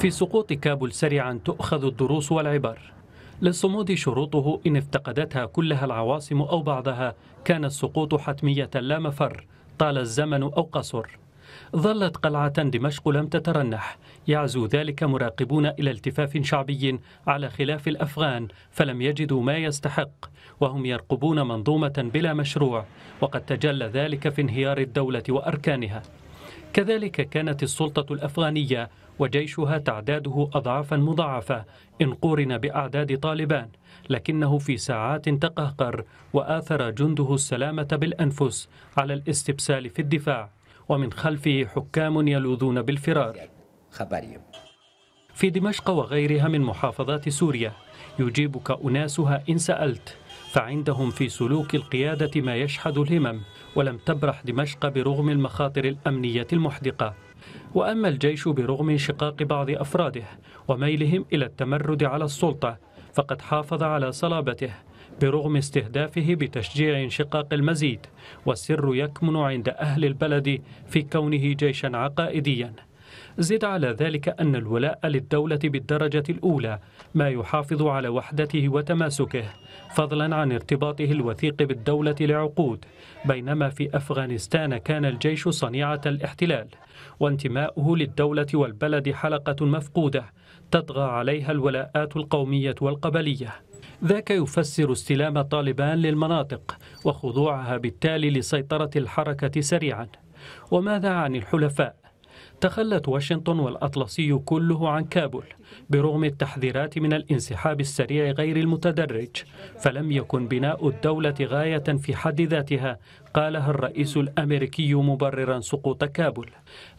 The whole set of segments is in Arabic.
في سقوط كابول سريعا تؤخذ الدروس والعبر للصمود شروطه إن افتقدتها كلها العواصم أو بعضها كان السقوط حتمية لا مفر طال الزمن أو قصر ظلت قلعة دمشق لم تترنح يعزو ذلك مراقبون إلى التفاف شعبي على خلاف الأفغان فلم يجدوا ما يستحق وهم يرقبون منظومة بلا مشروع وقد تجلى ذلك في انهيار الدولة وأركانها كذلك كانت السلطة الأفغانية وجيشها تعداده أضعافا مضاعفة إن قورن بأعداد طالبان لكنه في ساعات تقهقر وآثر جنده السلامة بالأنفس على الاستبسال في الدفاع ومن خلفه حكام يلوذون بالفرار في دمشق وغيرها من محافظات سوريا يجيبك أناسها إن سألت فعندهم في سلوك القيادة ما يشحذ الهمم ولم تبرح دمشق برغم المخاطر الأمنية المحدقة وأما الجيش برغم انشقاق بعض أفراده وميلهم إلى التمرد على السلطة فقد حافظ على صلابته برغم استهدافه بتشجيع انشقاق المزيد والسر يكمن عند أهل البلد في كونه جيشا عقائديا زد على ذلك أن الولاء للدولة بالدرجة الأولى ما يحافظ على وحدته وتماسكه فضلا عن ارتباطه الوثيق بالدولة لعقود بينما في أفغانستان كان الجيش صنيعة الاحتلال وانتماؤه للدولة والبلد حلقة مفقودة تطغى عليها الولاءات القومية والقبلية ذاك يفسر استلام طالبان للمناطق وخضوعها بالتالي لسيطرة الحركة سريعا وماذا عن الحلفاء تخلت واشنطن والأطلسي كله عن كابول برغم التحذيرات من الانسحاب السريع غير المتدرج فلم يكن بناء الدولة غاية في حد ذاتها قالها الرئيس الأمريكي مبررا سقوط كابول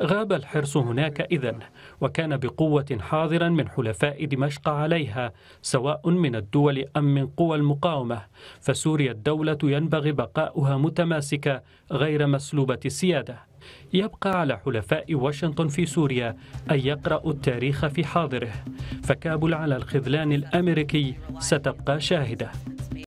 غاب الحرص هناك إذن وكان بقوة حاضرا من حلفاء دمشق عليها سواء من الدول أم من قوى المقاومة فسوريا الدولة ينبغي بقاؤها متماسكة غير مسلوبة السيادة يبقى على حلفاء واشنطن في سوريا أن يقرأوا التاريخ في حاضره فكابل على الخذلان الأمريكي ستبقى شاهدة